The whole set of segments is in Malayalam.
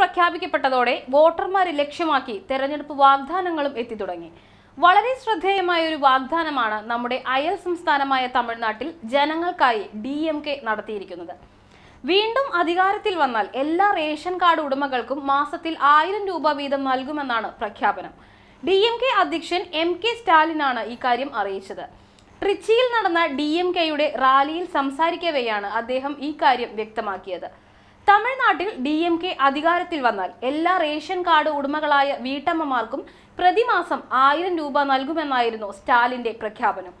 പ്രഖ്യാപിക്കപ്പെട്ടതോടെ വോട്ടർമാരെ ലക്ഷ്യമാക്കി തെരഞ്ഞെടുപ്പ് വാഗ്ദാനങ്ങളും തുടങ്ങി വളരെ ശ്രദ്ധേയമായ ഒരു വാഗ്ദാനമാണ് നമ്മുടെ അയൽ സംസ്ഥാനമായ തമിഴ്നാട്ടിൽ ജനങ്ങൾക്കായി ഡി എം കെ നടത്തിയിരിക്കുന്നത് വീണ്ടും അധികാരത്തിൽ വന്നാൽ എല്ലാ റേഷൻ കാർഡ് ഉടമകൾക്കും മാസത്തിൽ ആയിരം രൂപ വീതം നൽകുമെന്നാണ് പ്രഖ്യാപനം ഡി എം കെ അധ്യക്ഷൻ എം കെ സ്റ്റാലിനാണ് ഇക്കാര്യം അറിയിച്ചത് ട്രിച്ചിയിൽ നടന്ന ഡി എം കെയുടെ റാലിയിൽ സംസാരിക്കവെയാണ് അദ്ദേഹം ഈ കാര്യം വ്യക്തമാക്കിയത് തമിഴ്നാട്ടിൽ ഡി എം കെ അധികാരത്തിൽ വന്നാൽ എല്ലാ റേഷൻ കാർഡ് ഉടമകളായ വീട്ടമ്മമാർക്കും പ്രതിമാസം ആയിരം രൂപ നൽകുമെന്നായിരുന്നു സ്റ്റാലിന്റെ പ്രഖ്യാപനം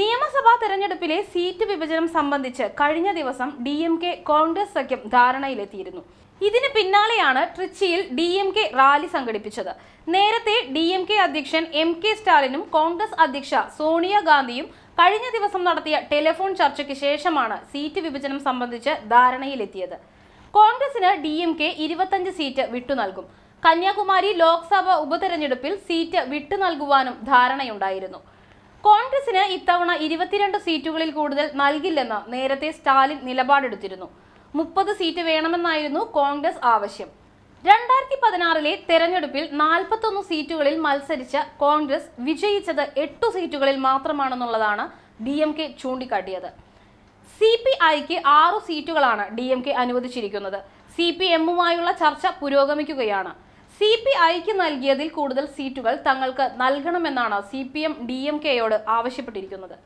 നിയമസഭാ തെരഞ്ഞെടുപ്പിലെ സീറ്റ് വിഭജനം സംബന്ധിച്ച് കഴിഞ്ഞ ദിവസം ഡി എം കെ കോൺഗ്രസ് സഖ്യം ധാരണയിലെത്തിയിരുന്നു ഇതിന് പിന്നാലെയാണ് ട്രിച്ചിയിൽ ഡി എം കെ റാലി സംഘടിപ്പിച്ചത് നേരത്തെ ഡി എം കെ അധ്യക്ഷൻ എം കെ സ്റ്റാലിനും കോൺഗ്രസ് അധ്യക്ഷ സോണിയാഗാന്ധിയും കഴിഞ്ഞ ദിവസം നടത്തിയ ടെലിഫോൺ ചർച്ചയ്ക്ക് ശേഷമാണ് സീറ്റ് വിഭജനം സംബന്ധിച്ച് ധാരണയിലെത്തിയത് കോൺഗ്രസിന് ഡി എം കെ ഇരുപത്തഞ്ച് സീറ്റ് വിട്ടു നൽകും കന്യാകുമാരി ലോക്സഭാ ഉപതെരഞ്ഞെടുപ്പിൽ സീറ്റ് വിട്ടു നൽകുവാനും ധാരണയുണ്ടായിരുന്നു കോൺഗ്രസിന് ഇത്തവണ ഇരുപത്തിരണ്ട് സീറ്റുകളിൽ കൂടുതൽ നൽകില്ലെന്ന് നേരത്തെ സ്റ്റാലിൻ നിലപാടെടുത്തിരുന്നു മുപ്പത് സീറ്റ് വേണമെന്നായിരുന്നു കോൺഗ്രസ് ആവശ്യം രണ്ടായിരത്തി പതിനാറിലെ തെരഞ്ഞെടുപ്പിൽ നാൽപ്പത്തൊന്ന് സീറ്റുകളിൽ മത്സരിച്ച കോൺഗ്രസ് വിജയിച്ചത് എട്ടു സീറ്റുകളിൽ മാത്രമാണെന്നുള്ളതാണ് ഡി എം കെ ചൂണ്ടിക്കാട്ടിയത് സി പി ഐക്ക് ആറു സീറ്റുകളാണ് ഡി എം കെ അനുവദിച്ചിരിക്കുന്നത് സി പി എമ്മുമായുള്ള ചർച്ച പുരോഗമിക്കുകയാണ് സി പി ഐക്ക് നൽകിയതിൽ കൂടുതൽ സീറ്റുകൾ തങ്ങൾക്ക് നൽകണമെന്നാണ് C P M D M കെയോട് ആവശ്യപ്പെട്ടിരിക്കുന്നത്